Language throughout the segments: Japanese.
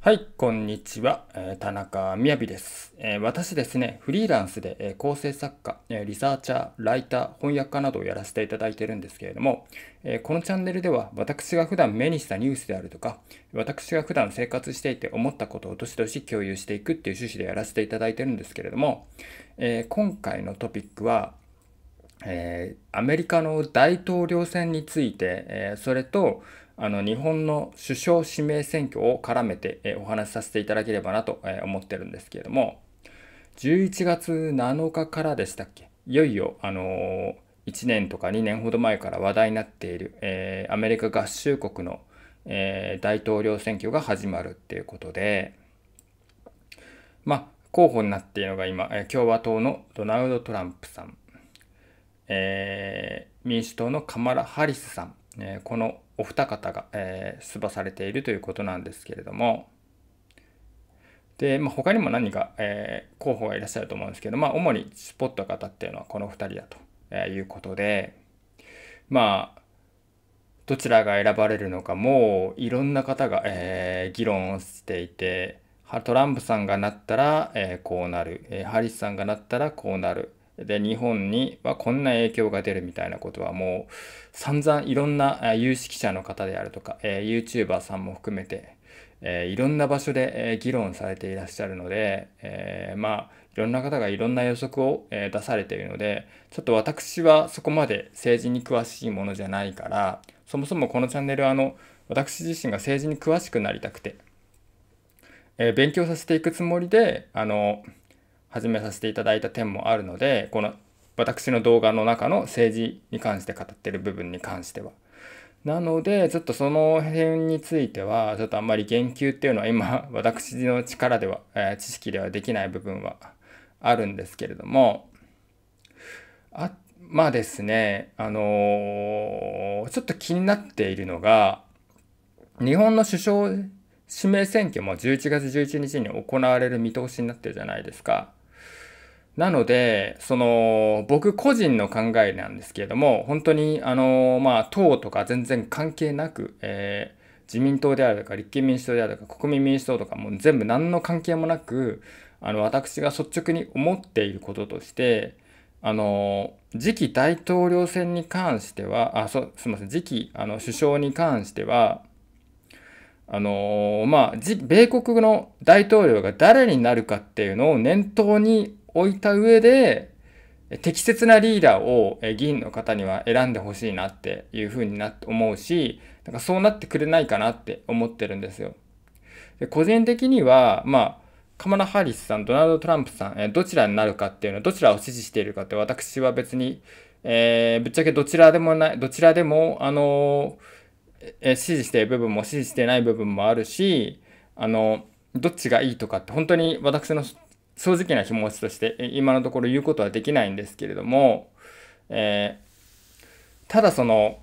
はい、こんにちは。田中みやびです。私ですね、フリーランスで構成作家、リサーチャー、ライター、翻訳家などをやらせていただいてるんですけれども、このチャンネルでは私が普段目にしたニュースであるとか、私が普段生活していて思ったことをどしどし共有していくっていう趣旨でやらせていただいてるんですけれども、今回のトピックは、えー、アメリカの大統領選について、えー、それとあの日本の首相指名選挙を絡めて、えー、お話しさせていただければなと、え思ってるんですけれども11月7日からでしたっけいよいよ、あの1年とか2年ほど前から話題になっている、えアメリカ合衆国の、え大統領選挙が始まるっていうことでまあ候補になっているのが今、え共和党のドナルド・トランプさんえー、民主党のカマラ・ハリスさん、えー、このお二方が、えー、出馬されているということなんですけれども、で、まあ、他にも何か、えー、候補がいらっしゃると思うんですけど、まあ、主にスポット方っていうのはこの2人だということで、まあ、どちらが選ばれるのか、もういろんな方が、えー、議論をしていて、トランプさんがなったら、えー、こうなる、えハリスさんがなったらこうなる、で、日本にはこんな影響が出るみたいなことはもう散々いろんな有識者の方であるとか、えー、YouTuber さんも含めて、えー、いろんな場所で、え議論されていらっしゃるので、えー、まあ、いろんな方がいろんな予測を、え出されているので、ちょっと私はそこまで政治に詳しいものじゃないから、そもそもこのチャンネルはあの、私自身が政治に詳しくなりたくて、え勉強させていくつもりで、あの、始めさせていただいた点もあるのでこの私の動画の中の政治に関して語ってる部分に関しては。なので、ちょっとその辺については、ちょっとあんまり言及っていうのは今、私の力では、えー、知識ではできない部分はあるんですけれども、あ、まあですね、あのー、ちょっと気になっているのが、日本の首相指名選挙も11月11日に行われる見通しになってるじゃないですか。なので、その、僕個人の考えなんですけれども、本当に、あの、まあ、党とか全然関係なく、えー、自民党であるとか、立憲民主党であるとか、国民民主党とか、も全部何の関係もなく、あの、私が率直に思っていることとして、あの、次期大統領選に関しては、あ、そすみません、次期、あの、首相に関しては、あのまあ、米国の大統領が誰になるかっていうのを念頭に置いた上で、適切なリーダーを議員の方には選んでほしいなっていうふうになって思うし、なんかそうなってくれないかなって思ってるんですよ。で個人的には、まあ、カマラ・ハリスさん、ドナルド・トランプさん、えどちらになるかっていうのは、どちらを支持しているかって私は別に、えー、ぶっちゃけどちらでもない、どちらでも、あのー、えー、支持している部分も支持していない部分もあるし、あのどっちがいいとかって本当に私の正直な気持ちとして今のところ言うことはできないんですけれども、えー、ただその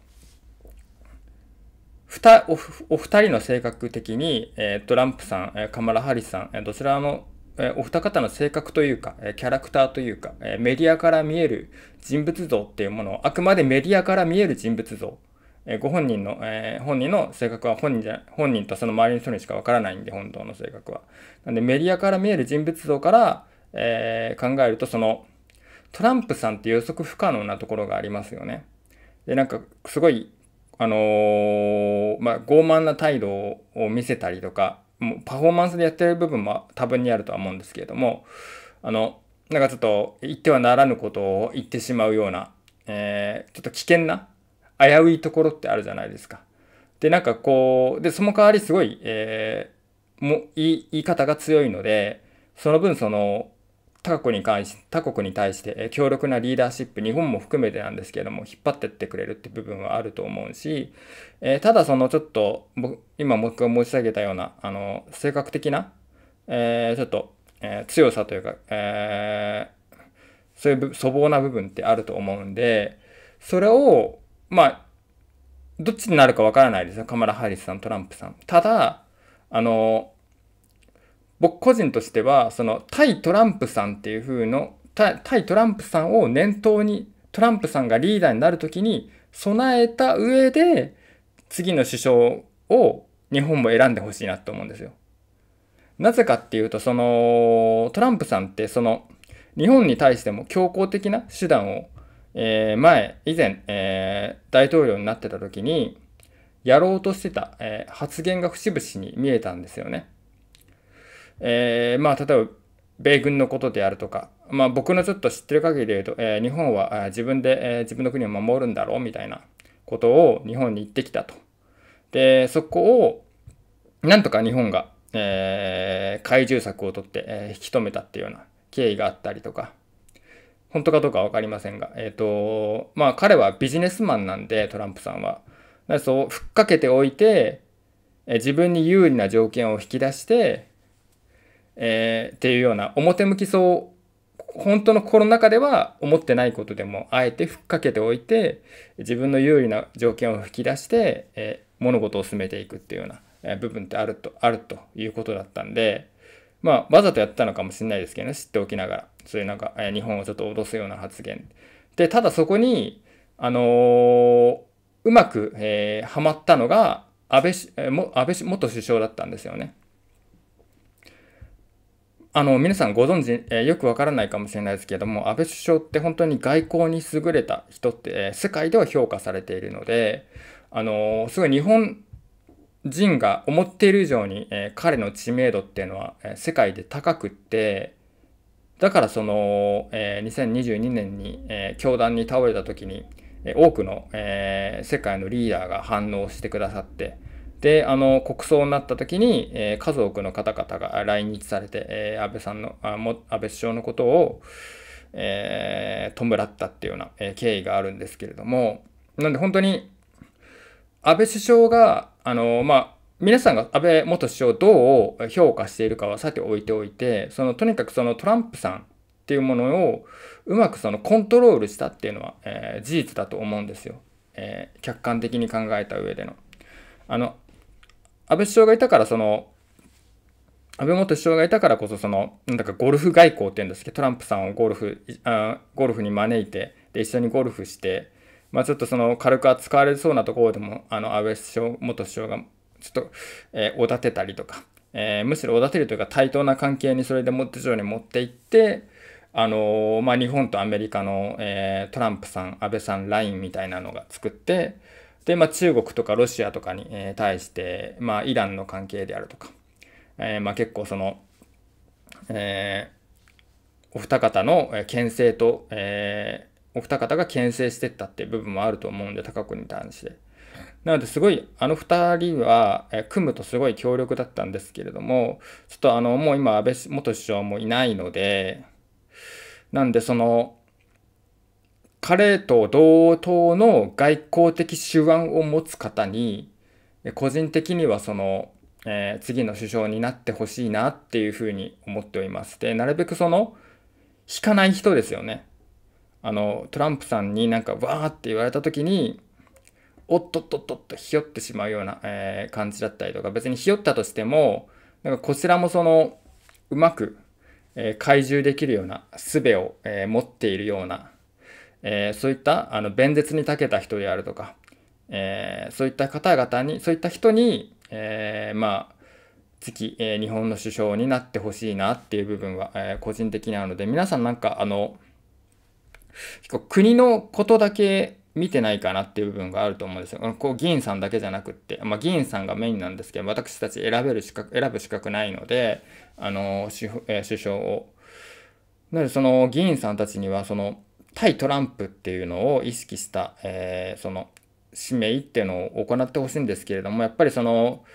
お二人の性格的に、えー、トランプさん、カマラ・ハリスさん、どちらのお二方の性格というか、キャラクターというか、メディアから見える人物像っていうものを、あくまでメディアから見える人物像えご本人の、えー、本人の性格は本人じゃ、本人とその周りの人にしかわからないんで、本当の性格は。なんで、メディアから見える人物像から、えー、考えると、その、トランプさんって予測不可能なところがありますよね。で、なんか、すごい、あのー、まあ、傲慢な態度を見せたりとか、もうパフォーマンスでやってる部分も多分にあるとは思うんですけれども、あの、なんかちょっと言ってはならぬことを言ってしまうような、えちょっと危険な危ういところってあるじゃないですか。で、なんかこう、で、その代わりすごい、えー、もう、い言い方が強いので、その分その、他国に関し他国に対して強力なリーダーシップ日本も含めてなんですけれども引っ張ってってくれるって部分はあると思うし、えー、ただそのちょっと僕今僕が申し上げたようなあの性格的な、えー、ちょっと、えー、強さというか、えそういう粗暴な部分ってあると思うんでそれをまあ、どっちになるかわからないですよ。カマラ・ハリスさん、トランプさん。ただ、あの、僕個人としては、その、対トランプさんっていう風の、対トランプさんを念頭に、トランプさんがリーダーになるときに備えた上で、次の首相を日本も選んでほしいなと思うんですよ。なぜかっていうと、その、トランプさんって、その、日本に対しても強硬的な手段をえー、前、以前、えー、大統領になってた時に、やろうとしてた、えー、発言が節々に見えたんですよね。えー、まあ、例えば、米軍のことであるとか、まあ、僕のちょっと知ってる限りで言うと、えー、日本は自分で、えー、自分の国を守るんだろうみたいなことを日本に言ってきたと。で、そこを、なんとか日本が、えー、怪獣策を取って、えー、引き止めたっていうような経緯があったりとか、本当かどうか分かりませんが、えっ、ー、と、まあ彼はビジネスマンなんで、トランプさんは。そう、ふっかけておいて、え自分に有利な条件を引き出して、えー、っていうような表向きそう本当の心の中では思ってないことでもあえてふっかけておいて自分の有利な条件を引き出して、えー、物事を進めていくっていうような、えー、部分ってあるとあるということだったんでまあわざとやったのかもしれないですけどね知っておきながら。そういうなんか、え日本をちょっと脅すような発言。で、ただそこに、あのー、うまく、えー、はまったのが安倍し、えも安倍元首相だったんですよね。あの、皆さんご存知、えー、よくわからないかもしれないですけれども、安倍首相って本当に外交に優れた人って、えー、世界では評価されているので、あのー、すごい日本人が思っている以上に、え彼の知名度っていうのは、え世界で高くって、だからその、えー、2022年に、えー、教団に倒れた時に、えー、多くの、えー、世界のリーダーが反応してくださってであの国葬になった時に、えー、数多くの方々が来日されて、えー、安倍さんのあも安倍首相のことを、えー、弔ったっていうような、えー、経緯があるんですけれどもなんで本当に安倍首相があのまあ皆さんが安倍元首相をどう評価しているかはさて置いておいて、そのとにかくそのトランプさんっていうものをうまくそのコントロールしたっていうのは、えー、事実だと思うんですよ、えー、客観的に考えた上での。あの安倍首相がいたからその安倍元首相がいたからこそそのなんだかゴルフ外交っていうんですけどトランプさんをゴルフあゴルフに招いてで一緒にゴルフして、まあ、ちょっとその軽く扱われそうなところでもあの安倍首相元首相がちょっと、えー、おだてたりとか、えー、むしろおだてるというか対等な関係にそれでもって徐々に持っていって、あのー、まあ、日本とアメリカの、えトランプさん、安倍さんラインみたいなのが作って、で、まあ、中国とかロシアとかに、え対して、まあ、イランの関係であるとか、えまあ、結構その、えお二方の牽制と、えお二方が牽制してったっていう部分もあると思うんで、高君に対して。なのですごいあの2人は、え組むとすごい強力だったんですけれどもちょっとあのもう今安倍元首相もいないのでなんでその彼と同等の外交的手腕を持つ方に個人的にはその、えー、次の首相になってほしいなっていうふうに思っております。でなるべくその引かない人ですよね。あのトランプさんになんかわーって言われた時におっとっとっとっとひよってしまうような、えー、感じだったりとか、別にひよったとしても、なんかこちらもその、うまく、えー、懐柔できるような術を、えー、持っているような、えー、そういったあの弁舌に長けた人であるとか、えー、そういった方々に、そういった人に、えー、まあ、次、えー、日本の首相になってほしいなっていう部分は、えー、個人的にあるので、皆さんなんか、あの、国のことだけ見てないかなっていう部分があると思うんですよ。こう議員さんだけじゃなくって、まあ、議員さんがメインなんですけど、私たち選べる資格、選ぶ資格ないので、あの、え首相を。なので、その議員さんたちには、その、対トランプっていうのを意識した、えー、その、使命っていうのを行ってほしいんですけれども、やっぱりその、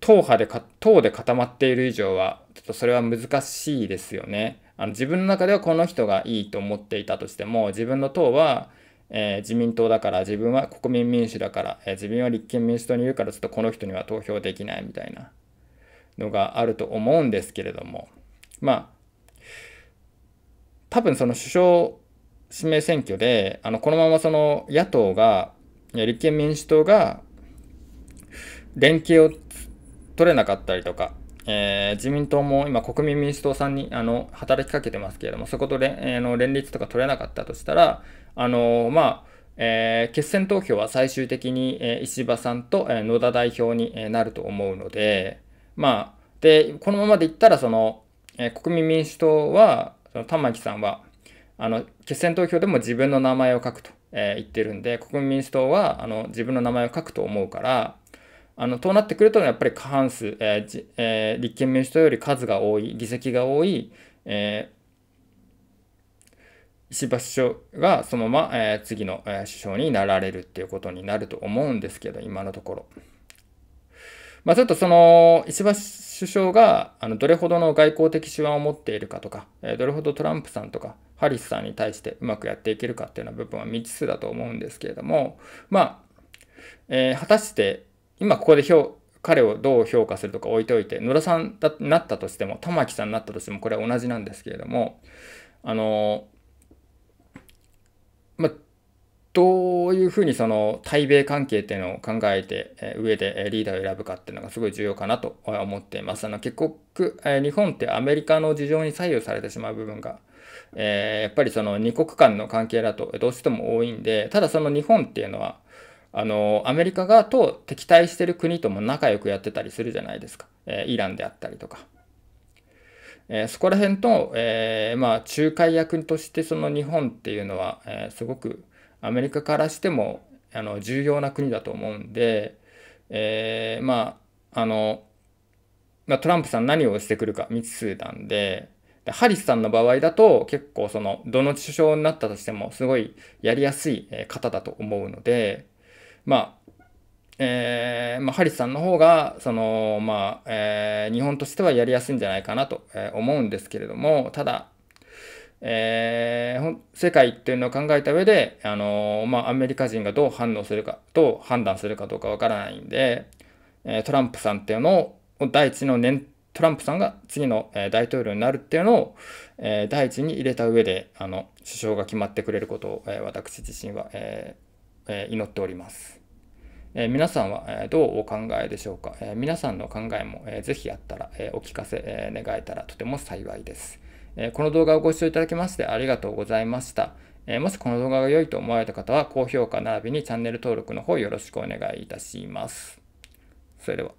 党派でか、党で固まっている以上は、ちょっとそれは難しいですよね。あの自分の中ではこの人がいいと思っていたとしても、自分の党は、えー、自民党だから自分は国民民主だから、えー、自分は立憲民主党にいるからちょっとこの人には投票できないみたいなのがあると思うんですけれどもまあ多分その首相指名選挙であのこのままその野党が立憲民主党が連携を取れなかったりとか、えー、自民党も今国民民主党さんにあの働きかけてますけれどもそことれ、えー、の連立とか取れなかったとしたらあのまあ、えー、決選投票は最終的に、え石破さんと、え野田代表になると思うので、まあ、で、このままでいったら、その、え国民民主党は、その玉木さんは、あの、決選投票でも自分の名前を書くと、え言ってるんで、国民民主党は、あの、自分の名前を書くと思うから、あの、となってくると、やっぱり過半数、えーえー、立憲民主党より数が多い、議席が多い、え石破首相がそのまま、え次の、え首相になられるっていうことになると思うんですけど、今のところ。まあ、ちょっとその、石破首相があのどれほどの外交的手腕を持っているかとか、えどれほどトランプさんとか、ハリスさんに対してうまくやっていけるかっていうような部分は未知数だと思うんですけれども、まあ、えー、果たして、今ここで評、彼をどう評価するとか置いておいて、野田さんだなったとしても、玉木さんになったとしても、これは同じなんですけれども、あのーまあ、どういうふうにその対米関係っていうのを考えて、え上でリーダーを選ぶかっていうのがすごい重要かなと思っています。あの結局、え日本ってアメリカの事情に左右されてしまう部分が、えやっぱりその2国間の関係だとどうしても多いんで、ただその日本っていうのは、あのアメリカ側と敵対してる国とも仲良くやってたりするじゃないですか、えイランであったりとか、えー、そこら辺と、えー、まあ、仲介役としてその日本っていうのは、えー、すごくアメリカからしてもあの重要な国だと思うんで、えまああの、まあ、トランプさん何をしてくるか未知数なんででハリスさんの場合だと結構そのどの首相になったとしてもすごいやりやすい方だと思うのでまあえー、まあ、ハリスさんの方が、その、まあ、えー、日本としてはやりやすいんじゃないかなと思うんですけれども、ただ、えー、世界っていうのを考えた上で、あのまあ、アメリカ人がどう反応するか、どう判断するかどうかわからないんで、えトランプさんっていうのを、第一の年トランプさんが次の大統領になるっていうのを、え第一に入れた上で、あの、首相が決まってくれることを、え私自身は、え祈っております。え皆さんは、えどうお考えでしょうか、え皆さんの考えも、えー、ぜひあったら、えお聞かせ、え願えたらとても幸いです、えこの動画をご視聴いただきましてありがとうございました。えもしこの動画が良いと思われた方は高評価並びにチャンネル登録の方よろしくお願いいたします。それでは。